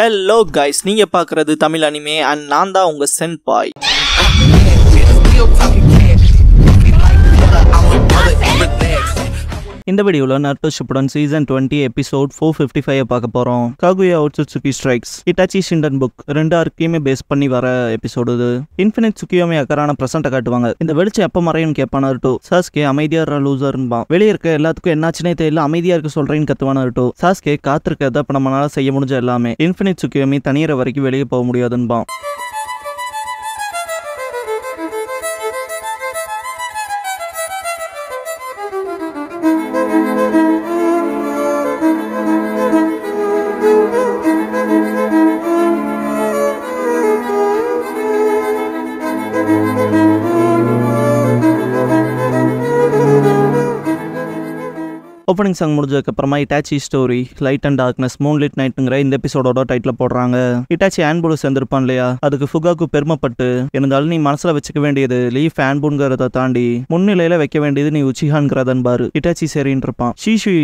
hello guys நீங்கள் பார்க்குறது Tamil anime and நான் தான் உங்கள் சென்பாய் இந்த வீடியோல Naruto Shippuden season twenty episode four fifty five பார்க்க போறோம் Kaguya Otsutsuki strikes Itachi Shinden book ரெண்டு ஆர்க்கையுமே பேஸ் பண்ணி வர எபிசோடு இது இன்ஃபினிட் சுக்கியோமே அக்கரான ப்ரெசென்ட்டை காட்டுவாங்க இந்த வெளிச்சம் எப்போ மறையும் கேட்பான் நருட்டோ சாஸ்கே அமைதியாக லூசர்ன்பா வெளியே இருக்க எல்லாத்துக்கும் என்னாச்சுனே தெரியல அமைதியாக இருக்க சொல்கிறேன்னு கத்துவான் நருட்டோ சாஸ்கே காத்திருக்கிறத இப்போ நம்மளால செய்ய முடிஞ்ச எல்லாமே இன்ஃபினிட் சுக்கியோமே தனியற வரைக்கும் வெளியே போக முடியாதுன்பான் ஓப்பனிங் சாங் முடிஞ்சதுக்கப்புறமா Itachi story light and darkness lit நைட்டுங்கிற இந்த எபிசோடோட டைட்டில் போடுறாங்க இட்டாச்சி ஆன்புலு சேர்ந்திருப்பான் இல்லையா அதுக்கு ஃபுகாக்கு பெருமைப்பட்டு இருந்தாலும் நீ மனசுல வச்சுக்க வேண்டியது லீஃப் ஆன்புங்கிறத தாண்டி முன்னிலையில வைக்க வேண்டியது நீ பாரு இட்டாச்சி சரின்னு இருப்பான் ஷீஷு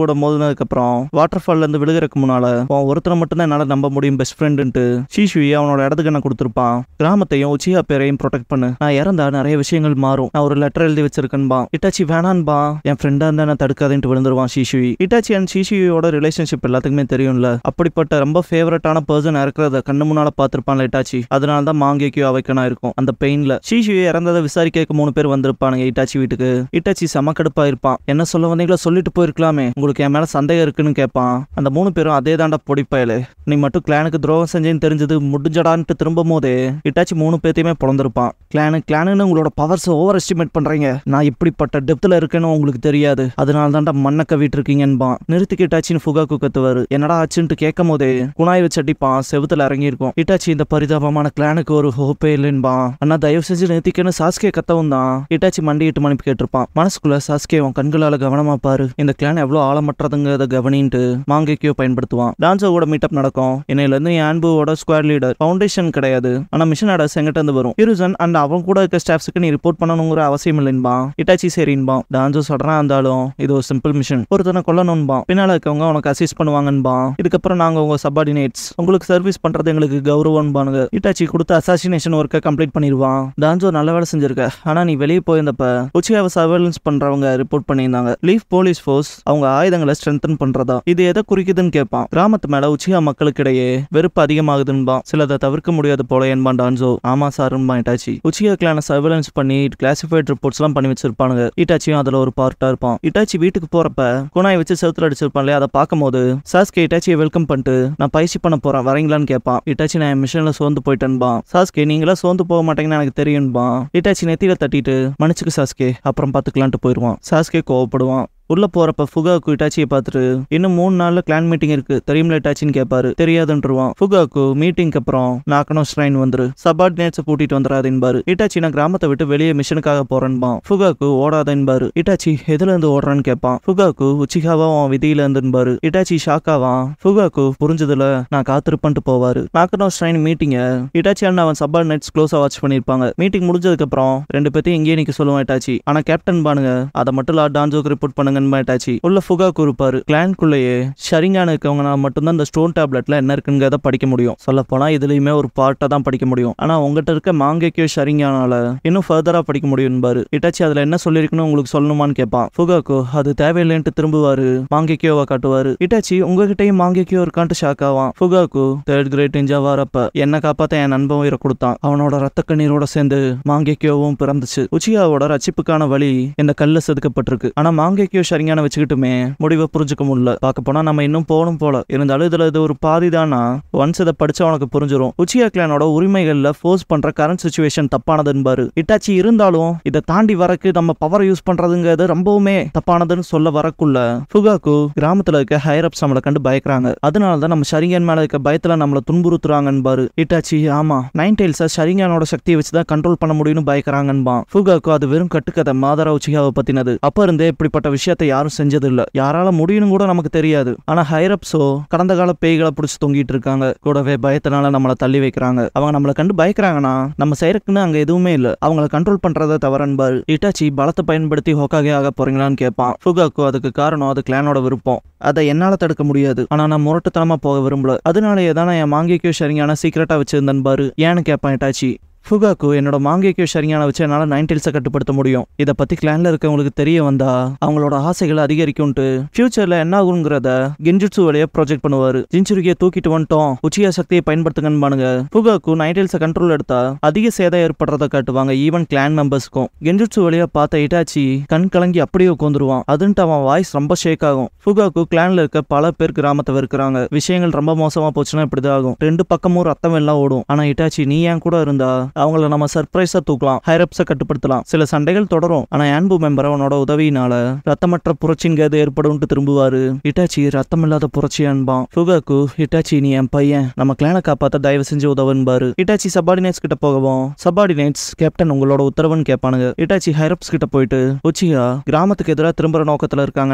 கூட மோதினதுக்கு அப்புறம் வாட்டர் ஃபால்ல இருந்து விழுகிறதுக்கு முன்னால அவன் ஒருத்தரை மட்டும் தான் என்னால நம்ப முடியும் பெஸ்ட் ஃப்ரெண்டுன்ட்டு ஷீஷு அவனோட இடத்துக்கு என்ன கொடுத்துருப்பான் கிராமத்தையும் உச்சிஹா பேரையும் ப்ரொடெக்ட் பண்ணு நான் இறந்தா நிறைய விஷயங்கள் மாறும் நான் ஒரு லெட்டர் எழுதி வச்சிருக்கேன்பா இட்டாச்சி வேணான்பா என் ஃப்ரெண்டா இருந்தா நான் தடுக்காதேன்ட்டு விழுந்துருவான் ஷிஷுயி ஹிட்டாச்சி அண்ட் ஷிஷுயோட ரிலேஷன்ஷிப் எல்லாத்துக்குமே தெரியும்ல அப்படிப்பட்ட ரொம்ப ஃபேவரட்டான பர்சன் இருக்கிறத கண்ணு முன்னால பார்த்திருப்பான்ல ஹிட்டாச்சி அதனால தான் மாங்கேக்கியோ அவைக்கனா இருக்கும் அந்த பெயின்ல ஷிஷுயை இறந்ததை விசாரிக்க மூணு பேர் வந்திருப்பானுங்க ஹிட்டாச்சி வீட்டுக்கு ஹிட்டாச்சி சமக்கடுப்பா இருப்பான் என்ன சொல்ல வந்தீங்களோ சொல்லிட்டு போயிருக்கலாமே உங்களுக்கு என் மேல சந்தேகம் இருக்குன்னு கேட்பான் அந்த மூணு பேரும் அதே தாண்டா பொடிப்பயலு நீ மட்டும் கிளானுக்கு துரோகம் செஞ்சேன்னு தெரிஞ்சது முடிஞ்சடான்ட்டு திரும்பும் போதே இட்டாச்சி மூணு பேர்த்தையுமே பிறந்திருப்பான் கிளானு கிளானுன்னு உங்களோட பவர்ஸை ஓவர் எஸ்டிமேட் பண்றீங்க நான் இப்படிப்பட்ட டெப்த்தில் இருக்கேன்னு உங்களுக்கு தெரியாது அதனால தாண்டா மண்ணை கவிட்டிருக்கீங்கன்பான் நிறுத்திக்கு இட்டாச்சின்னு ஃபுகாக்கு கத்துவாரு என்னடா ஆச்சுன்ட்டு கேட்கும் போதே குணாய் வச்சு செவத்துல இறங்கி இட்டாச்சி இந்த பரிதாபமான கிளானுக்கு ஒரு ஹோப்பே இல்லைன்பா அண்ணா தயவு செஞ்சு நிறுத்திக்கன்னு சாஸ்கே கத்தவும் தான் இட்டாச்சி இட்டு மனுப்பி கேட்டிருப்பான் மனசுக்குள்ள சாஸ்கே அவன் கண்களால கவனமா பாரு இந்த கிளான் எவ்வளவு ஆழமற்றதுங்கிறத கவனின்ட்டு மாங்கைக்கியோ பயன்படுத்துவான் டான்ஸோட மீட்டப் நடக்கும் என்னையில இருந்து ஆன்புவோட ஸ்குவாட் லீடர் ஃபவுண்டேஷன் கிடையாது ஆனா மிஷன் அடஸ் எங்கிட்ட இருந்து வரும் இருசன் அண்ட் அவன் கூட இருக்க ஸ்டாஃப்ஸுக்கு நீ ரிப்போர்ட் பண்ணணுங்கிற அவசியம் இல்லைன்பா இட்டாச்சி சரின்பான் டான்ஸோ சொல்றா இருந்தாலும் இது ஒரு சிம்பிள் மியூனிசிபல் மிஷன் ஒருத்தனை கொல்லணும்பா பின்னால இருக்கவங்க உனக்கு அசிஸ்ட் பண்ணுவாங்கன்பா இதுக்கப்புறம் நாங்க உங்க சபார்டினேட்ஸ் உங்களுக்கு சர்வீஸ் பண்றது எங்களுக்கு கௌரவம் பானுங்க இட்டாச்சி கொடுத்த அசாசினேஷன் ஒர்க்கை கம்ப்ளீட் பண்ணிடுவான் டான்ஜோ நல்ல வேலை செஞ்சிருக்க ஆனா நீ வெளியே போயிருந்தப்ப உச்சியாவை சர்வேலன்ஸ் பண்றவங்க ரிப்போர்ட் பண்ணியிருந்தாங்க லீவ் போலீஸ் ஃபோர்ஸ் அவங்க ஆயுதங்களை ஸ்ட்ரென்தன் பண்றதா இது எதை குறிக்குதுன்னு கேட்பான் கிராமத்து மேல உச்சியா மக்களுக்கு இடையே வெறுப்பு அதிகமாகுதுன்பா சிலதை தவிர்க்க முடியாது போல என்பான் டான்சோ ஆமா சாருன்பா இட்டாச்சி உச்சியா கிளான சர்வேலன்ஸ் பண்ணி கிளாசிஃபைட் ரிப்போர்ட்ஸ் எல்லாம் பண்ணி வச்சிருப்பானுங்க இட்டாச்சியும் அதுல ஒரு பார்ட்டா இருப்பான் இட்டாச்சி வீட்டுக்கு போறப்ப குணாய் வச்சு செவத்துல அடிச்சிருப்பான் இல்லையா அதை பார்க்கும்போது சாஸ்கே இட்டாச்சியை வெல்கம் பண்ணிட்டு நான் பயிற்சி பண்ண போறேன் வரீங்களான்னு கேட்பான் இட்டாச்சி நான் என் மிஷினில் சோர்ந்து போயிட்டேன்பான் சாஸ்கே நீங்களா சோர்ந்து போக மாட்டேங்கன்னு எனக்கு தெரியும்பான் இட்டாச்சி நெத்தியில தட்டிட்டு மனுச்சுக்கு சாஸ்கே அப்புறம் பார்த்துக்கலான்ட்டு போயிடுவான் சாஸ்கே கோவப்படுவான் உள்ள போறப்ப ஃபுகாக்கு இட்டாச்சியை பார்த்துட்டு இன்னும் மூணு நாள்ல கிளான் மீட்டிங் இருக்கு தெரியும்ல இட்டாச்சின்னு கேட்பாரு தெரியாதுன்றவான் ஃபுகாக்கு மீட்டிங்க்கு அப்புறம் நாக்கனோ ஸ்ட்ரைன் வந்துரு சபார்டினேட்ஸை கூட்டிட்டு வந்துடாதுன்பாரு இட்டாச்சி நான் கிராமத்தை விட்டு வெளியே மிஷனுக்காக போறேன்பான் ஃபுகாக்கு ஓடாதன்பாரு இட்டாச்சி எதுல இருந்து ஓடுறான்னு கேட்பான் ஃபுகாக்கு உச்சிகாவா அவன் விதியில இருந்துன்பாரு இட்டாச்சி ஷாக்காவான் ஃபுகாக்கு புரிஞ்சதுல நான் காத்திருப்பன்ட்டு போவாரு நாக்கனோ ஸ்ட்ரைன் மீட்டிங்க இட்டாச்சி அண்ணா அவன் சபார்டினேட்ஸ் க்ளோஸா வாட்ச் பண்ணிருப்பாங்க மீட்டிங் முடிஞ்சதுக்கு அப்புறம் ரெண்டு பேர்த்தையும் இங்கேயே நிக்க சொல்லுவான் இட்டாச்சி ஆனா கேப்டன் பானுங்க அதை மட்டும் லார்ட் டான்ஜோக்கு ரிப்போர்ட் பண்ணுங்க நண்பன் அட்டாச்சி உள்ள ஃபுகாக்கு இருப்பாரு கிளான்குள்ளேயே ஷரிங்கான இருக்கவங்கனால மட்டும்தான் இந்த ஸ்டோன் டேப்லெட்ல என்ன இருக்குங்கிறத படிக்க முடியும் சொல்ல போனா இதுலயுமே ஒரு பார்ட்டை தான் படிக்க முடியும் ஆனா உங்ககிட்ட இருக்க மாங்கைக்கோ ஷரிங்கானால இன்னும் ஃபர்தரா படிக்க முடியும் பாரு இட்டாச்சி அதுல என்ன சொல்லிருக்குன்னு உங்களுக்கு சொல்லணுமான்னு கேட்பான் ஃபுகாக்கோ அது தேவையில்லைன்ட்டு திரும்புவாரு மாங்கைக்கோவை காட்டுவாரு இட்டாச்சி உங்ககிட்டயும் மாங்கைக்கோ இருக்கான்ட்டு ஷாக் ஆவான் ஃபுகாக்கோ தேர்ட் கிரேட் இன்ஜா வரப்ப என்ன காப்பாத்த என் நண்பன் உயிரை கொடுத்தான் அவனோட ரத்த கண்ணீரோட சேர்ந்து மாங்கைக்கோவும் பிறந்துச்சு உச்சியாவோட ரச்சிப்புக்கான வழி இந்த கல்ல செதுக்கப்பட்டிருக்கு ஆனா மாங்கைக்கோ சரியான வச்சுக்கிட்டுமே முடிவை புரிஞ்சுக்க முடியல பார்க்க போனா நம்ம இன்னும் போகணும் போல இருந்தாலும் இதுல இது ஒரு பாதி தானா ஒன்ஸ் இதை படிச்சா உனக்கு புரிஞ்சிடும் உச்சியா கிளானோட உரிமைகள்ல ஃபோர்ஸ் பண்ற கரண்ட் சுச்சுவேஷன் தப்பானதுன்பாரு இட்டாச்சி இருந்தாலும் இதை தாண்டி வரக்கு நம்ம பவரை யூஸ் பண்றதுங்கிறது ரொம்பவுமே தப்பானதுன்னு சொல்ல வரக்குள்ள புகாக்கு கிராமத்துல இருக்க ஹையர் அப்ஸ் நம்மளை கண்டு பயக்கிறாங்க அதனாலதான் நம்ம சரிங்கன் மேல இருக்க பயத்துல நம்மளை துன்புறுத்துறாங்கன்பாரு இட்டாச்சி ஆமா நைன் டெய்ல்ஸ ஷரிங்கானோட சக்தியை வச்சுதான் கண்ட்ரோல் பண்ண முடியும்னு பயக்கிறாங்கன்பான் ஃபுகாக்கு அது வெறும் கட்டுக்கதை மாதரா உச்சிகாவை பத்தினது அப்ப இருந்தே இப்படிப்பட்ட விஷயத்த விஷயத்தை யாரும் செஞ்சதில்லை யாரால முடியும்னு கூட நமக்கு தெரியாது ஆனா ஹைரப்ஸோ கடந்த கால பேய்களை பிடிச்சி தொங்கிட்டு இருக்காங்க கூடவே பயத்தினால நம்மளை தள்ளி வைக்கிறாங்க அவங்க நம்மளை கண்டு பயக்கிறாங்கன்னா நம்ம செய்யறதுக்குன்னு அங்க எதுவுமே இல்லை அவங்கள கண்ட்ரோல் பண்றத தவறு இட்டாச்சி பலத்தை பயன்படுத்தி ஹோக்காகே ஆக போறீங்களான்னு கேட்பான் ஃபுகாக்கோ அதுக்கு காரணம் அது கிளானோட விருப்பம் அதை என்னால தடுக்க முடியாது ஆனா நான் முரட்டுத்தனமா போக விரும்பல அதனாலேயே தான் என் மாங்கிக்கு ஷரிங்கான சீக்கிரட்டா வச்சிருந்தேன் பாரு ஏன்னு கேட்பான் இட்டாச்சி ஃபுகாக்கு என்னோட மாங்கேக்கு சரியான வச்சு என்னால் நைன்டெயில்ஸை கட்டுப்படுத்த முடியும் இதை பற்றி கிளானில் இருக்கவங்களுக்கு தெரிய வந்தா அவங்களோட ஆசைகளை அதிகரிக்கும்ட்டு ஃபியூச்சரில் என்ன ஆகுங்கிறத கெஞ்சுட்சு ப்ரொஜெக்ட் பண்ணுவார் ஜிஞ்சுருக்கியை தூக்கிட்டு வந்துட்டோம் உச்சியா சக்தியை பயன்படுத்துங்கன்னு பானுங்க ஃபுகாக்கு நைன்டெயில்ஸை கண்ட்ரோல் எடுத்தா அதிக சேதம் ஏற்படுறத காட்டுவாங்க ஈவன் கிளான் மெம்பர்ஸ்க்கும் கெஞ்சுட்சு வழியாக பார்த்த இட்டாச்சி கண் கலங்கி அப்படியே உட்காந்துருவான் அதுன்ட்டு அவன் வாய்ஸ் ரொம்ப ஷேக் ஆகும் ஃபுகாக்கு கிளானில் இருக்க பல பேர் கிராமத்தை இருக்கிறாங்க விஷயங்கள் ரொம்ப மோசமாக போச்சுன்னா இப்படிதான் ஆகும் ரெண்டு பக்கமும் ரத்தம் எல்லாம் ஓடும் ஆனால் இட்டாச்சி நீ ஏன் கூட இருந்தா அவங்கள நம்ம சர்ப்ரைஸா தூக்கலாம் ஹைரப்ஸ கட்டுப்படுத்தலாம் சில சண்டைகள் தொடரும் ஆனா ஆன்பு மெம்பர் அவனோட உதவியினால ரத்தமற்ற புரட்சிங்கிறது ஏற்படும் திரும்புவாரு ஹிட்டாச்சி ரத்தம் இல்லாத புரட்சி அன்பான் சுகாக்கு ஹிட்டாச்சி நீ என் பையன் நம்ம கிளான காப்பாத்த தயவு செஞ்சு உதவுன்பாரு ஹிட்டாச்சி சபார்டினேட்ஸ் கிட்ட போகவும் சபார்டினேட்ஸ் கேப்டன் உங்களோட உத்தரவுன்னு கேட்பானுங்க ஹிட்டாச்சி ஹைரப்ஸ் கிட்ட போயிட்டு உச்சியா கிராமத்துக்கு எதிராக திரும்புற நோக்கத்துல இருக்காங்க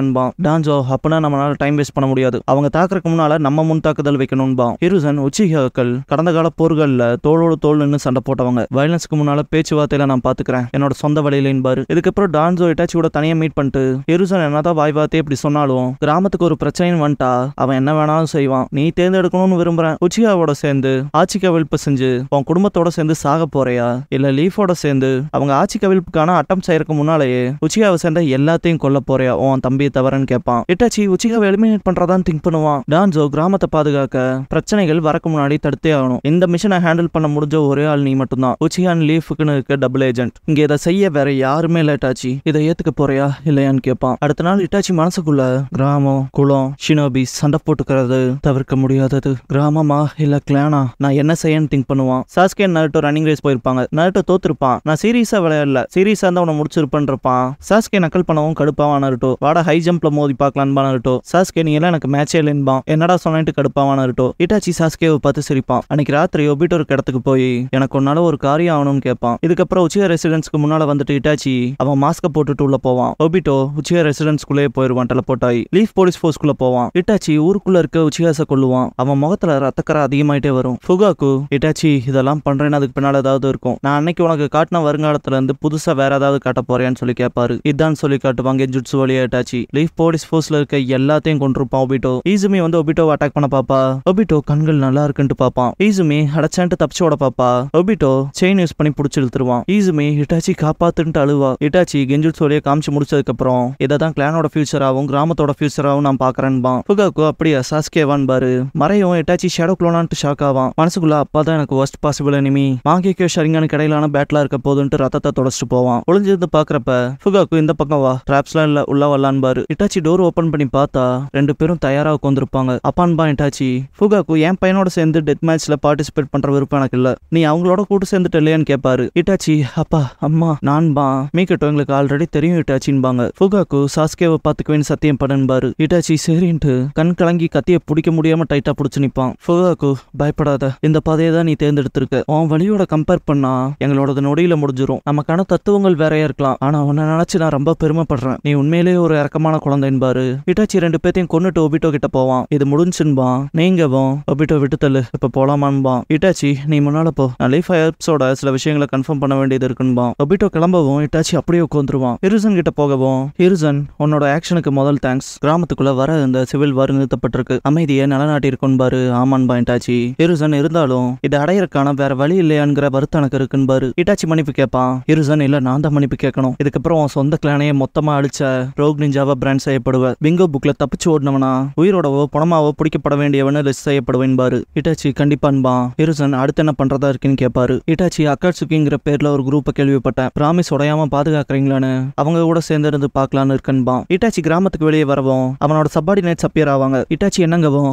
டான்ஜோ அப்படின்னா நம்மளால டைம் வேஸ்ட் பண்ண முடியாது அவங்க தாக்குறக்கு முன்னால நம்ம முன் தாக்குதல் வைக்கணும்பான் இருசன் உச்சிகாக்கள் கடந்த கால போர்கள்ல தோளோடு தோல் நின்று சண்டை போட்ட அவங்க வயலன்ஸ்க்கு முன்னால பேச்சுவார்த்தையில நான் பாத்துக்கிறேன் என்னோட சொந்த வழியில என்பாரு இதுக்கப்புறம் டான்ஸோ இட்டாச்சி கூட தனியா மீட் பண்ணிட்டு எருசன் என்னதான் வாய் வார்த்தை இப்படி சொன்னாலும் கிராமத்துக்கு ஒரு பிரச்சனைன்னு வந்துட்டா அவன் என்ன வேணாலும் செய்வான் நீ தேர்ந்தெடுக்கணும்னு விரும்புறேன் உச்சிகாவோட சேர்ந்து ஆட்சி கவிழ்ப்பு செஞ்சு உன் குடும்பத்தோட சேர்ந்து சாக போறியா இல்ல லீஃபோட சேர்ந்து அவங்க ஆட்சி கவிழ்ப்புக்கான அட்டம் செய்யறதுக்கு முன்னாலேயே உச்சிகாவை சேர்ந்த எல்லாத்தையும் கொல்ல போறியா உன் தம்பியை தவறன்னு கேட்பான் இட்டாச்சி உச்சிகாவை எலிமினேட் பண்றதான் திங்க் பண்ணுவான் டான்ஸோ கிராமத்தை பாதுகாக்க பிரச்சனைகள் வரக்கு முன்னாடி தடுத்தே ஆகணும் இந்த மிஷனை ஹேண்டில் பண்ண முடிஞ்ச ஒரே ஆள் நீ மட்டும் மட்டும்தான் உச்சியான் லீஃபுக்குன்னு இருக்க டபுள் ஏஜென்ட் இங்க இதை செய்ய வேற யாருமே இல்லை இட்டாச்சி இதை ஏத்துக்க போறியா இல்லையான்னு கேட்பான் அடுத்த நாள் இட்டாச்சி மனசுக்குள்ள கிராமம் குளம் ஷினோபி சண்டை போட்டுக்கிறது தவிர்க்க முடியாதது கிராமமா இல்ல கிளானா நான் என்ன செய்யன்னு திங்க் பண்ணுவான் சாஸ்கே நட்டோ ரன்னிங் ரேஸ் போயிருப்பாங்க நட்டோ தோத்துருப்பான் நான் சீரியஸா விளையாடல சீரியஸா இருந்தா உன முடிச்சிருப்பேன் இருப்பான் சாஸ்கே நக்கல் பண்ணவும் கடுப்பாவான இருட்டோ வாட ஹை ஜம்ப்ல மோதி பார்க்கலான்பா நருட்டோ சாஸ்கே நீ எல்லாம் எனக்கு மேட்சே இல்லைன்பா என்னடா சொன்னிட்டு கடுப்பாவான இருட்டோ இட்டாச்சி சாஸ்கேவை பார்த்து சிரிப்பான் அன்னைக்கு ராத்திரி ஒபிட்டோ ஒரு இடத்துக்கு போய் எனக்கு ஒன்னால ஒரு காரியம் ஆகணும்னு கேட்பான் இதுக்கப்புறம் உச்சிய ரெசிடென்ஸ்க்கு முன்னால வந்துட்டு இட்டாச்சி அவன் மாஸ்க போட்டுட்டு உள்ள போவான் ஒபிட்டோ உச்சியா ரெசிடென்ஸ்குள்ளே போயிருவான் டெலபோட்டாயி லீஃப் போலீஸ் குள்ள போவான் இட்டாச்சி ஊருக்குள்ள இருக்க உச்சியாச கொள்ளுவான் அவன் முகத்துல ரத்தக்கரை அதிகமாயிட்டே வரும் ஃபுகாக்கு இட்டாச்சி இதெல்லாம் பண்றேன்னு அதுக்கு பின்னால ஏதாவது இருக்கும் நான் அன்னைக்கு உனக்கு காட்டின வருங்காலத்துல இருந்து புதுசா வேற ஏதாவது காட்ட போறேன்னு சொல்லி கேட்பாரு இதான் சொல்லி காட்டுவாங்க ஜுட்ஸு வழியா இட்டாச்சி லீஃப் போலீஸ் ஃபோர்ஸ்ல இருக்க எல்லாத்தையும் கொண்டிருப்பான் ஒபிட்டோ ஈசுமி வந்து ஒபிட்டோ அட்டாக் பண்ண பாப்பா ஒபிட்டோ கண்கள் நல்லா இருக்குன்னு பாப்பான் ஈசுமி அடைச்சான்ட்டு தப்பிச்சோட பாப்பா ஒபிட்டோ செயின் யூஸ் பண்ணி பிடிச்சி இழுத்துருவான் ஈஸுமே ஹிட்டாச்சி காப்பாத்துன்ட்டு அழுவா ஹிட்டாச்சி கெஞ்சுட்ஸோடைய காமிச்சு முடிச்சதுக்கு அப்புறம் இதான் தான் கிளானோட ஃபியூச்சராகவும் கிராமத்தோட ஃபியூச்சராகவும் நான் பாக்குறேன்பான் புகாக்கு அப்படியே சாஸ்கேவான் பாரு மறையும் ஹிட்டாச்சி ஷேடோ குளோனான்ட்டு ஷாக் ஆவான் மனசுக்குள்ள தான் எனக்கு ஒஸ்ட் பாசிபிள் எனிமி மாங்கிக்கோ ஷரிங்கானுக்கு கடையிலான பேட்டலா இருக்க போதுன்ட்டு ரத்தத்தை தொடச்சிட்டு போவான் ஒளிஞ்சிருந்து பாக்குறப்ப புகாக்கு இந்த பக்கம் வா டிராப்ஸ்லாம் இல்ல உள்ள வரலான்னு பாரு இட்டாச்சி டோர் ஓபன் பண்ணி பார்த்தா ரெண்டு பேரும் தயாரா உட்காந்துருப்பாங்க அப்பான்பா ஹிட்டாச்சி புகாக்கு என் பையனோட சேர்ந்து டெத் மேட்ச்ல பார்ட்டிசிபேட் பண்ற விருப்பம் எனக்கு இல்ல நீ அவங்களோட கூட்டு கூட சேர்ந்துட்ட இல்லையான்னு கேட்பாரு இட்டாச்சி அப்பா அம்மா நான் பா மீக்கட்டும் எங்களுக்கு ஆல்ரெடி தெரியும் இட்டாச்சின்பாங்க ஃபுகாக்கு சாஸ்கேவை பாத்துக்குவேன் சத்தியம் பண்ணன்பாரு இட்டாச்சி சரின்ட்டு கண் கலங்கி கத்திய பிடிக்க முடியாம டைட்டா பிடிச்சு நிப்பான் புகாக்கு பயப்படாத இந்த பாதையை தான் நீ தேர்ந்தெடுத்திருக்க உன் வழியோட கம்பேர் பண்ணா எங்களோடது நொடியில முடிஞ்சிரும் நமக்கான தத்துவங்கள் வேறையா இருக்கலாம் ஆனா உன்னை நினைச்சு நான் ரொம்ப பெருமைப்படுறேன் நீ உண்மையிலேயே ஒரு இறக்கமான குழந்தை என்பாரு இட்டாச்சி ரெண்டு பேத்தையும் கொண்டுட்டு ஒபிட்டோ கிட்ட போவான் இது முடிஞ்சுன்பான் நீங்கவும் ஒபிட்டோ விட்டு தள்ளு இப்ப போலாமான்பான் இட்டாச்சி நீ முன்னால போ நான் லீஃப் ஸ்டெப்ஸோட சில விஷயங்களை கன்ஃபார்ம் பண்ண வேண்டியது இருக்குன்பா ஒபிட்டோ கிளம்பவும் இட்டாச்சி அப்படியே உட்காந்துருவான் ஹிருசன் கிட்ட போகவும் ஹிருசன் உன்னோட ஆக்ஷனுக்கு முதல் தேங்க்ஸ் கிராமத்துக்குள்ள வர இந்த சிவில் வார் நிறுத்தப்பட்டிருக்கு அமைதியை நலநாட்டி இருக்குன்பாரு ஆமான்பா இட்டாச்சி ஹிருசன் இருந்தாலும் இதை அடையறக்கான வேற வழி இல்லையாங்கிற வருத்தம் எனக்கு இருக்குன்பாரு இட்டாச்சி மன்னிப்பு கேட்பான் ஹிருசன் இல்ல நான் தான் மன்னிப்பு கேட்கணும் இதுக்கப்புறம் உன் சொந்த கிளானையே மொத்தமா அழிச்ச ரோக் நிஞ்சாவா பிராண்ட் செய்யப்படுவ பிங்கோ புக்ல தப்பிச்சு ஓடினவனா உயிரோடவோ பணமாவோ பிடிக்கப்பட வேண்டியவன லிஸ்ட் செய்யப்படுவேன்பாரு இட்டாச்சி கண்டிப்பான்பா ஹிருசன் அடுத்து என்ன பண்றதா இருக்குன்னு கேட்பாரு இட்டாச்சி அக்காட்சுக்கிங்கிற பேர்ல ஒரு குரூப்பை கேள்விப்பட்டேன் பிராமிஸ் உடையாம பாதுகாக்கிறீங்களான்னு அவங்க கூட சேர்ந்து இருந்து பார்க்கலான்னு இருக்கன்பா இட்டாச்சி கிராமத்துக்கு வெளியே வரவும் அவனோட சப்பார்டினேட்ஸ் அப்பியர் ஆவாங்க இட்டாச்சி என்னங்கவும்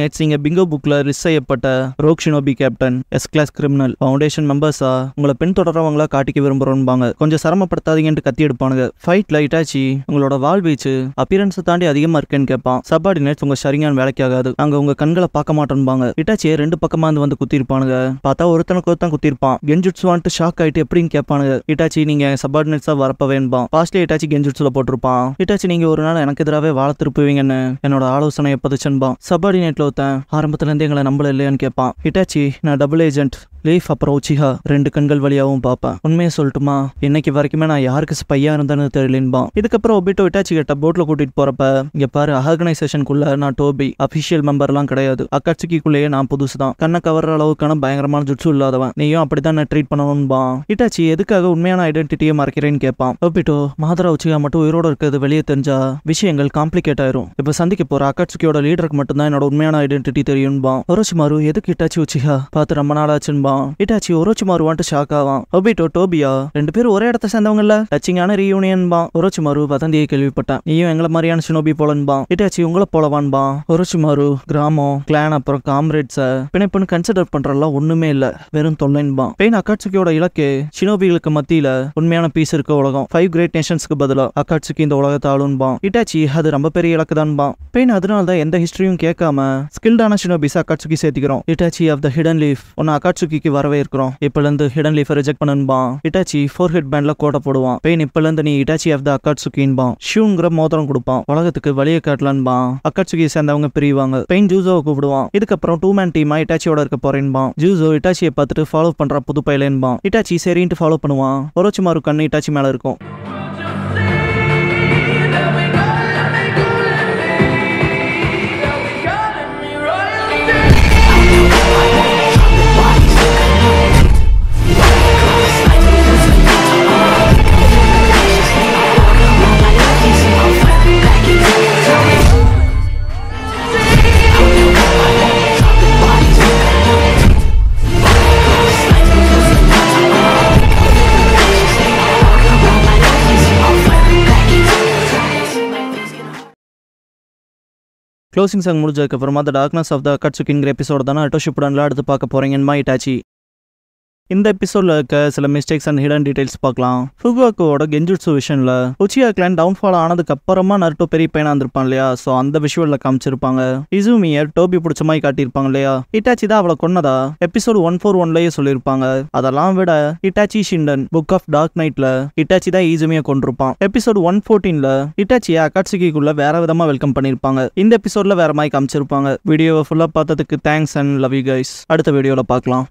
நைட்ஸ் இங்க பிங்கோ புக்ல ரிஸ் செய்யப்பட்ட ரோக்ஷினோபி captain S class criminal foundation மெம்பர்ஸா உங்களை பின்தொடரவங்களா காட்டிக்க விரும்புறோம்பாங்க கொஞ்சம் சிரமப்படுத்தாதீங்கன்ட்டு கத்தி எடுப்பானுங்க ஃபைட்ல இட்டாச்சி உங்களோட வாழ்வீச்சு வீச்சு அப்பியரன்ஸை தாண்டி அதிகமா இருக்கேன்னு கேட்பான் நைட்ஸ் உங்க சரிங்கான் வேலைக்காகாது அங்க உங்க கண்களை பார்க்க மாட்டேன்பாங்க இட்டாச்சியை ரெண்டு பக்கமா இருந்து வந்து குத்தி இருப்பானுங்க பார்த்தா ஒருத்தனுக்கு ஒருத்தன் குத்திருப்பான் கெஞ்சுட்ஸுவான்ட்டு ஷாக் ஆயிட்டு எப்படின்னு கேட்பானுங்க இட்டாச்சி நீங்க சபார்டினேட்ஸா வரப்ப வேண்பான் பாஸ்ட்லி இட்டாச்சி கெஞ்சுட்ஸுல போட்டிருப்பான் இட்டாச்சி நீங்க ஒரு நாள் எனக்கு எதிராகவே வாழ திருப்புவீங்கன்னு என்னோட ஆலோசனை எப்பதுச்சுன்பான் சபார்டினேட்ல ஒருத்தன் ஆரம்பத்துல இருந்து எங்களை நம்பல இல்லையான்னு கேட்பான் இட்டாச்சி நான் டபுள் ஏஜென்ட் லீஃப் அப்புறம் உச்சிகா ரெண்டு கண்கள் வழியாகவும் பார்ப்பேன் உண்மையை சொல்லட்டுமா இன்னைக்கு வரைக்குமே நான் யாருக்கு ஸ்பையா இருந்தேன்னு தெரியலின்பா இதுக்கப்புறம் ஒபிட்டோ இட்டாச்சி கிட்ட போட்ல கூட்டிட்டு போறப்ப இங்க பாரு ஆர்கனைசேஷனுக்குள்ள நான் டோபி அபிஷியல் மெம்பர்லாம் கிடையாது அக்காட்சிக்குள்ளேயே நான் புதுசு தான் கண்ணை கவர்ற அளவுக்கான பயங்கரமான ஜுட்ஸும் இல்லாதவன் நீயும் அப்படித்தான் நான் ட்ரீட் பண்ணணும்பா இட்டாச்சி எதுக்காக உண்மையான ஐடென்டிட்டியை மறைக்கிறேன்னு கேட்பான் ஒபிட்டோ மாதரா உச்சிகா மட்டும் உயிரோட இருக்கிறது வெளியே தெரிஞ்சா விஷயங்கள் காம்ப்ளிகேட் ஆயிரும் இப்ப சந்திக்க போற அக்காட்சிக்கியோட லீடருக்கு மட்டும்தான் என்னோட உண்மையான ஐடென்டிட்டி தெரியும்பா ஒரோச்சிமாரு எதுக்கு இட்டாச்சி உச்சிகா பார்த்து ரொம்ப நாளாச்சுன்பா திரும்பான் இட்டாச்சி ஒரோச்சிமாருவான்ட்டு ஷாக் ஆவான் ஒபிட்டோ டோபியா ரெண்டு பேரும் ஒரே இடத்த சேர்ந்தவங்கல்ல டச்சிங்கான ரீயூனியன் பான் ஒரோச்சிமாரு வதந்தியை கேள்விப்பட்டான் நீயும் எங்களை மாதிரியான சினோபி போலன்பான் இட்டாச்சி உங்களை போலவான்பான் ஒரோச்சிமாரு கிராமம் கிளான் அப்புறம் காம்ரேட்ஸ பிணைப்புன்னு கன்சிடர் பண்றதெல்லாம் ஒண்ணுமே இல்ல வெறும் தொல்லைன்பான் பெயின் அக்காட்சுக்கியோட இலக்கு சினோபிகளுக்கு மத்தியில உண்மையான பீஸ் இருக்க உலகம் ஃபைவ் கிரேட் நேஷன்ஸ்க்கு பதிலா அக்காட்சுக்கு இந்த உலகத்தை ஆளுன்பான் இட்டாச்சி அது ரொம்ப பெரிய இலக்கு தான்பான் பெயின் அதனால தான் எந்த ஹிஸ்டரியும் கேட்காம ஸ்கில்டான சினோபிஸ் அக்காட்சிக்கு சேர்த்துக்கிறோம் Itachi of the hidden leaf உன்னை அக்காட்சுக்கு வரவே வரவேற்கிறோம் இப்பல இருந்து ஹிடன் லீஃப் ரிஜெக்ட் பண்ணுன்பா இட்டாச்சி ஃபோர் ஹெட் பேண்ட்ல கோட்டை போடுவான் பெயின் இப்பல இருந்து நீ இட்டாச்சி ஆஃப் த அக்காட் அக்காட்சுகின்பான் ஷூங்கிற மோதிரம் கொடுப்பான் உலகத்துக்கு வழியை காட்டலான்பா அக்காட்சுகி சேர்ந்தவங்க பிரிவாங்க பெயின் ஜூசோவை கூப்பிடுவான் இதுக்கப்புறம் டூ மேன் டீமா இட்டாச்சியோட இருக்க போறேன்பான் ஜூசோ இட்டாச்சியை பார்த்துட்டு ஃபாலோ பண்ற புது பையலேன்பான் இட்டாச்சி சரின்ட்டு ஃபாலோ பண்ணுவான் ஒரோச்சிமாரு கண்ணு இட்டாச்சி மேல இருக்கும் க்ளோசிங் சாங் முடிஞ்சதுக்கப்புறமா த டார்க்னஸ் ஆஃப் த கட்சுக்கிங்கிற எபிசோட தான் அட்டோ ஷிப்புடனில் அடுத்து பார்க்க போகிறீங்கன்னு மை இந்த எபிசோட்ல இருக்க சில மிஸ்டேக்ஸ் அண்ட் ஹிடன் டீடைல்ஸ் பார்க்கலாம் ஃபுகுவாக்கோட கெஞ்சுட்ஸு விஷயம்ல உச்சியா கிளான் டவுன்ஃபால் ஆனதுக்கு அப்புறமா நருட்டோ பெரிய பையனா இருந்திருப்பான் இல்லையா ஸோ அந்த விஷயம்ல காமிச்சிருப்பாங்க இசுமிய டோபி பிடிச்ச மாதிரி காட்டியிருப்பாங்க இல்லையா இட்டாச்சி தான் அவளை கொன்னதா எபிசோடு ஒன் ஃபோர் ஒன்லயே சொல்லியிருப்பாங்க அதெல்லாம் விட Itachi Shinden book of dark நைட்ல இட்டாச்சி தான் ஈசுமியை கொண்டிருப்பான் எபிசோடு ஒன் ஃபோர்டீன்ல இட்டாச்சியை அகாட்சிக்குள்ள வேற விதமா வெல்கம் பண்ணியிருப்பாங்க இந்த எபிசோட்ல வேற மாதிரி காமிச்சிருப்பாங்க வீடியோவை ஃபுல்லா பார்த்ததுக்கு thanks and love you guys அடுத்த வீடியோல பார்க்கலாம்